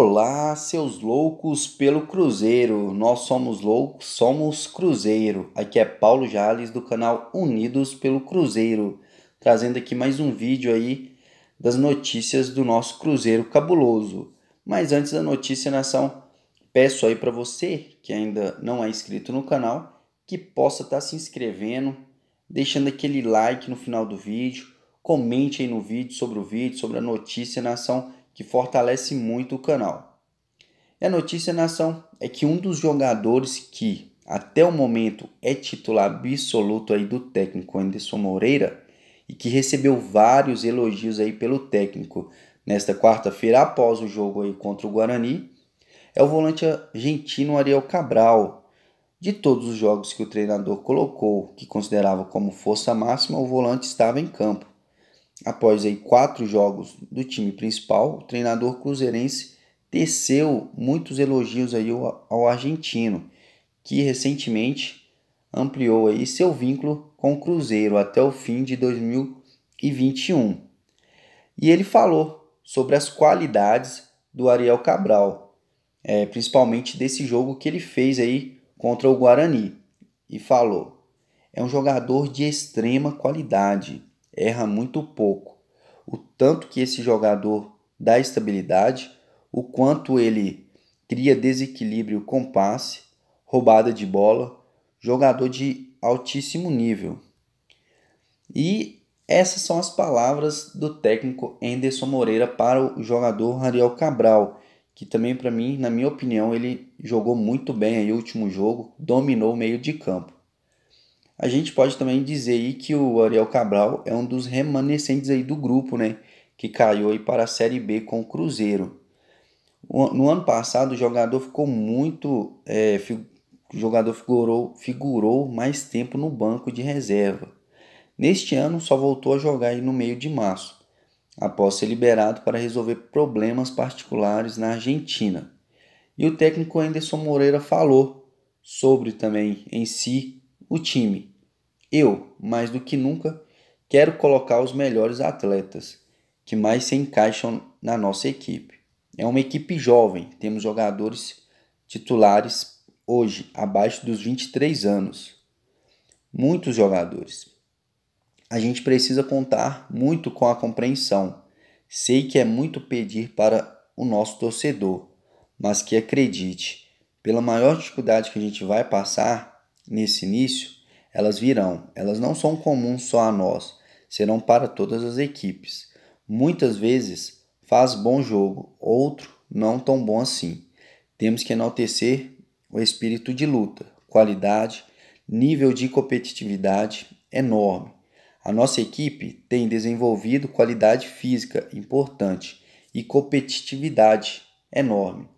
Olá, seus loucos pelo Cruzeiro. Nós somos loucos, somos Cruzeiro. Aqui é Paulo Jales do canal Unidos pelo Cruzeiro, trazendo aqui mais um vídeo aí das notícias do nosso Cruzeiro cabuloso. Mas antes da notícia, nação, peço aí para você que ainda não é inscrito no canal, que possa estar tá se inscrevendo, deixando aquele like no final do vídeo, comente aí no vídeo sobre o vídeo, sobre a notícia, nação. Na que fortalece muito o canal. E a notícia na ação é que um dos jogadores que até o momento é titular absoluto aí do técnico Anderson Moreira e que recebeu vários elogios aí pelo técnico nesta quarta-feira após o jogo aí contra o Guarani, é o volante argentino Ariel Cabral, de todos os jogos que o treinador colocou, que considerava como força máxima, o volante estava em campo. Após aí quatro jogos do time principal, o treinador cruzeirense teceu muitos elogios aí ao, ao argentino, que recentemente ampliou aí seu vínculo com o Cruzeiro até o fim de 2021. E ele falou sobre as qualidades do Ariel Cabral, é, principalmente desse jogo que ele fez aí contra o Guarani, e falou: é um jogador de extrema qualidade erra muito pouco. O tanto que esse jogador dá estabilidade, o quanto ele cria desequilíbrio com passe, roubada de bola, jogador de altíssimo nível. E essas são as palavras do técnico Enderson Moreira para o jogador Ariel Cabral, que também para mim, na minha opinião, ele jogou muito bem aí o último jogo, dominou o meio de campo. A gente pode também dizer aí que o Ariel Cabral é um dos remanescentes aí do grupo, né? Que caiu aí para a Série B com o Cruzeiro. No ano passado o jogador ficou muito. É, o jogador figurou, figurou mais tempo no banco de reserva. Neste ano só voltou a jogar aí no meio de março, após ser liberado para resolver problemas particulares na Argentina. E o técnico Anderson Moreira falou sobre também em si o time eu, mais do que nunca, quero colocar os melhores atletas que mais se encaixam na nossa equipe. É uma equipe jovem, temos jogadores titulares hoje abaixo dos 23 anos. Muitos jogadores. A gente precisa contar muito com a compreensão. Sei que é muito pedir para o nosso torcedor, mas que acredite, pela maior dificuldade que a gente vai passar nesse início, elas virão, elas não são comuns só a nós, serão para todas as equipes. Muitas vezes faz bom jogo, outro não tão bom assim. Temos que enaltecer o espírito de luta, qualidade, nível de competitividade é enorme. A nossa equipe tem desenvolvido qualidade física importante e competitividade enorme,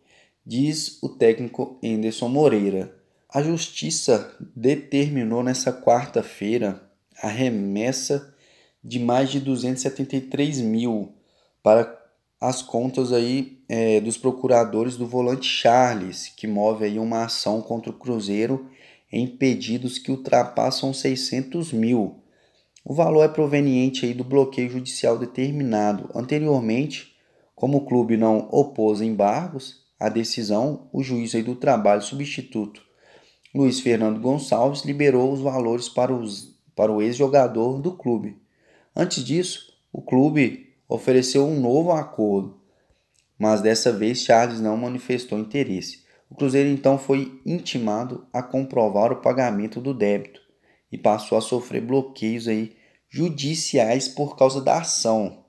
diz o técnico Anderson Moreira, a Justiça determinou nesta quarta-feira a remessa de mais de 273 mil para as contas aí é, dos procuradores do volante Charles, que move aí uma ação contra o Cruzeiro em pedidos que ultrapassam 600 mil. O valor é proveniente aí do bloqueio judicial determinado. Anteriormente, como o clube não opôs embargos à decisão, o juiz aí do trabalho substituto Luiz Fernando Gonçalves liberou os valores para, os, para o ex-jogador do clube. Antes disso, o clube ofereceu um novo acordo, mas dessa vez Charles não manifestou interesse. O Cruzeiro então foi intimado a comprovar o pagamento do débito e passou a sofrer bloqueios aí judiciais por causa da ação.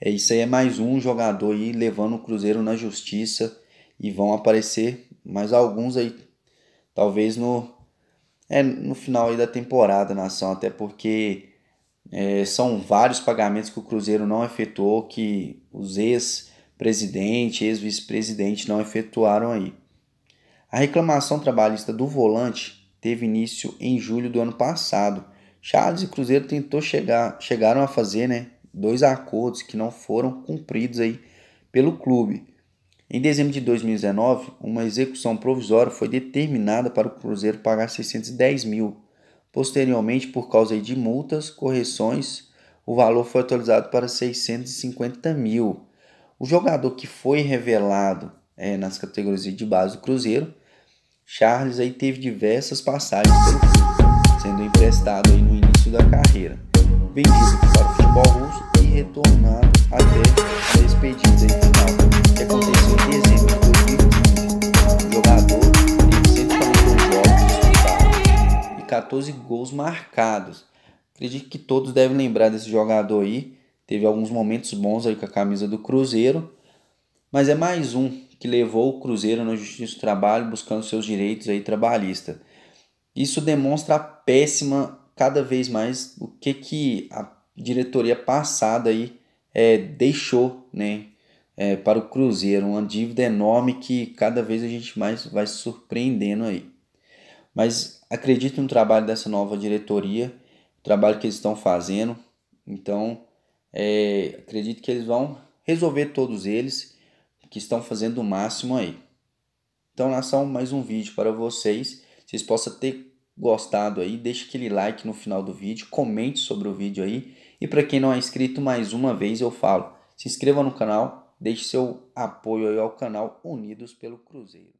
É isso aí é mais um jogador aí levando o Cruzeiro na justiça e vão aparecer mais alguns aí talvez no, é, no final da temporada, Nação, até porque é, são vários pagamentos que o Cruzeiro não efetuou, que os ex-presidente, ex-vice-presidente não efetuaram aí. A reclamação trabalhista do volante teve início em julho do ano passado. Charles e Cruzeiro tentou chegar, chegaram a fazer né, dois acordos que não foram cumpridos aí pelo clube. Em dezembro de 2019, uma execução provisória foi determinada para o Cruzeiro pagar 610 mil. Posteriormente, por causa de multas, correções, o valor foi atualizado para 650 mil. O jogador que foi revelado é, nas categorias de base do Cruzeiro, Charles aí teve diversas passagens pelo sendo emprestado aí no início da carreira vendido para o futebol russo e retornado até a em final, que aconteceu em dezembro de 2015. jogador teve 142 jogos disputados e 14 gols marcados. Acredito que todos devem lembrar desse jogador aí. Teve alguns momentos bons aí com a camisa do Cruzeiro, mas é mais um que levou o Cruzeiro na Justiça do Trabalho buscando seus direitos aí trabalhista. Isso demonstra a péssima cada vez mais o que, que a diretoria passada aí, é, deixou né, é, para o Cruzeiro. Uma dívida enorme que cada vez a gente mais vai se surpreendendo aí. Mas acredito no trabalho dessa nova diretoria, o trabalho que eles estão fazendo. Então, é, acredito que eles vão resolver todos eles que estão fazendo o máximo aí. Então, nação, mais um vídeo para vocês. Vocês possam ter gostado aí, deixe aquele like no final do vídeo, comente sobre o vídeo aí. E para quem não é inscrito, mais uma vez eu falo, se inscreva no canal, deixe seu apoio aí ao canal Unidos pelo Cruzeiro.